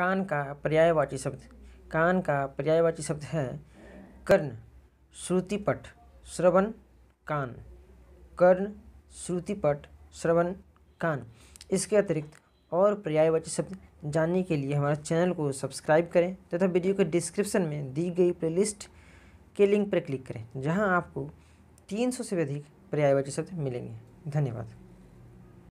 कान का पर्यायवाची शब्द कान का पर्यायवाची शब्द है कर्ण श्रुतिपट श्रवण कान कर्ण श्रुतिपट श्रवण कान इसके अतिरिक्त और पर्यायवाची शब्द जानने के लिए हमारे चैनल को सब्सक्राइब करें तथा वीडियो के डिस्क्रिप्शन में दी गई प्लेलिस्ट के लिंक पर क्लिक करें जहां आपको 300 से अधिक पर्यायवाची शब्द मिलेंगे धन्यवाद